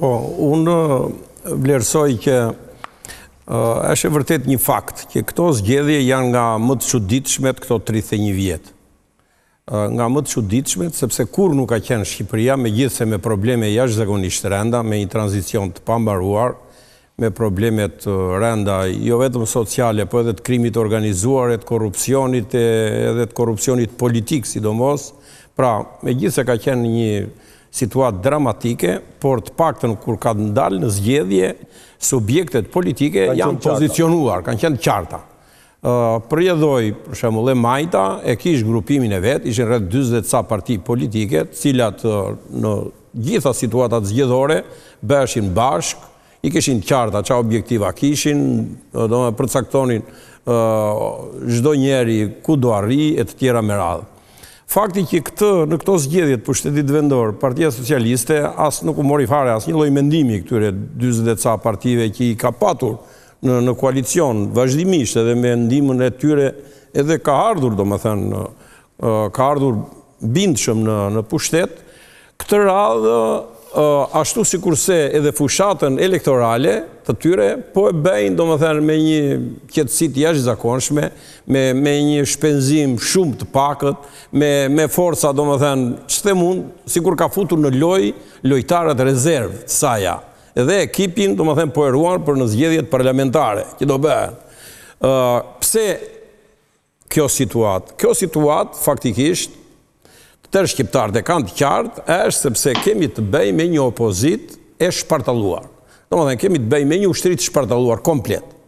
Po, unë uh, vlerësoj kë uh, është e vërtet një fakt, kë këto zgjedhje janë nga më të çuditshmet këto 31 vjetë. Uh, nga më të çuditshmet sepse kur nuk ka qenë Shqipëria, me gjithë se me probleme jashtëzakonisht rënda renda, me një tranzicion të pambaruar, me problemet renda, jo vetëm sociale, po edhe të krimit organizuar, të korupcionit, edhe të korrupsionit politik sidomos. Pra, me gjithë se ka qenë një situatë dramatike, por të paktën kur ka të ndalë në zgjedhje, subjektet politike janë pozicionuar, kanë qenë qarta. Përjedhoj, për shemë, Le Majta e kishë grupimin e vetë, ishën rrët 20 sa parti politike, cilat në gjitha situatat zgjedhore, bëshin bashkë, i kishin qarta qa objektiva kishin, do me përcaktonin zdo njeri ku do arri e të tjera me radhë. Fakti që këtë në këto zgjedhje të pushtetit vendor, Partia Socialiste as nuk u mori fare as një lloj mendimi këtyre 40 ca partive që i ka patur në në koalicion vazhdimisht edhe me ndihmën e tyre edhe ka ardhur domethënë ka ardhur bindshëm në në pushtet. Këtë radhë ashtu si kurse edhe fushatën elektorale të tyre, po e bejnë, do më thënë, me një kjetësit jashtë zakonshme, me një shpenzim shumë të pakët, me forësa, do më thënë, që të mund, si kur ka futur në loj, lojtarët rezervë, të saja. Edhe ekipin, do më thënë, po e ruar për në zgjedhjet parlamentare, që do bejnë. Pse kjo situatë? Kjo situatë, faktikisht, tërë shqiptarët e kanë të qartë, është sepse kemi të bëj me një opozit e shpartaluar. Në më dhe kemi të bëj me një ushtrit shpartaluar kompletë.